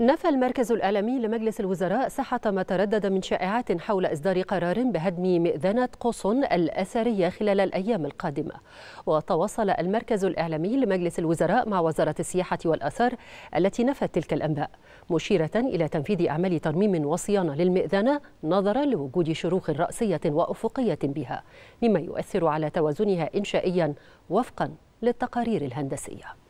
نفى المركز الإعلامي لمجلس الوزراء صحة ما تردد من شائعات حول إصدار قرار بهدم مئذنة قصن الأثرية خلال الأيام القادمة وتواصل المركز الإعلامي لمجلس الوزراء مع وزارة السياحة والآثار التي نفت تلك الأنباء مشيرة إلى تنفيذ أعمال ترميم وصيانة للمئذنة نظرا لوجود شروخ رأسية وأفقية بها مما يؤثر على توازنها إنشائيا وفقا للتقارير الهندسيه